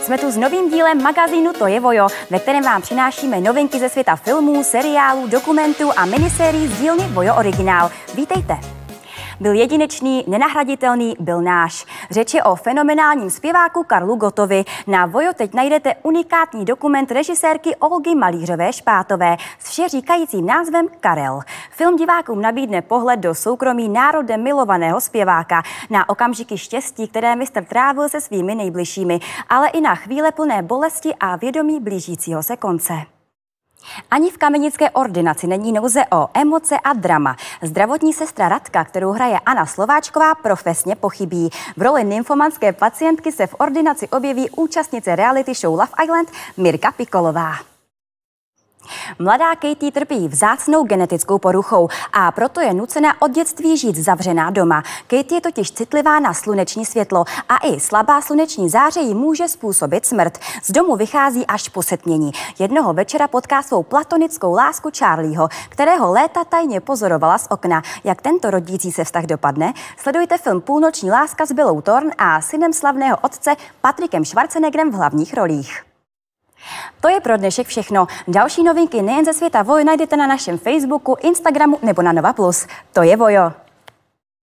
Jsme tu s novým dílem magazínu To je Vojo, ve kterém vám přinášíme novinky ze světa filmů, seriálů, dokumentů a minisérií z dílny Vojo Originál. Vítejte! Byl jedinečný, nenahraditelný, byl náš. Řeč je o fenomenálním zpěváku Karlu Gotovi. Na Vojo teď najdete unikátní dokument režisérky Olgy Malířové Špátové s vše říkajícím názvem Karel. Film divákům nabídne pohled do soukromí národem milovaného zpěváka, na okamžiky štěstí, které mistr trávil se svými nejbližšími, ale i na chvíle plné bolesti a vědomí blížícího se konce. Ani v kamenické ordinaci není nouze o emoce a drama. Zdravotní sestra Radka, kterou hraje Anna Slováčková, profesně pochybí. V roli nymfomanské pacientky se v ordinaci objeví účastnice reality show Love Island Mirka Pikolová. Mladá Katie trpí vzácnou genetickou poruchou a proto je nucena od dětství žít zavřená doma. Katie je totiž citlivá na sluneční světlo a i slabá sluneční záře jí může způsobit smrt. Z domu vychází až po setmění. Jednoho večera potká svou platonickou lásku Charlieho, kterého léta tajně pozorovala z okna. Jak tento rodící se vztah dopadne? Sledujte film Půlnoční láska s Billou Thorn a synem slavného otce Patrikem Schwarzeneggerem v hlavních rolích. To je pro dnešek všechno. Další novinky nejen ze světa Vojo najdete na našem Facebooku, Instagramu nebo na Nova Plus. To je Vojo.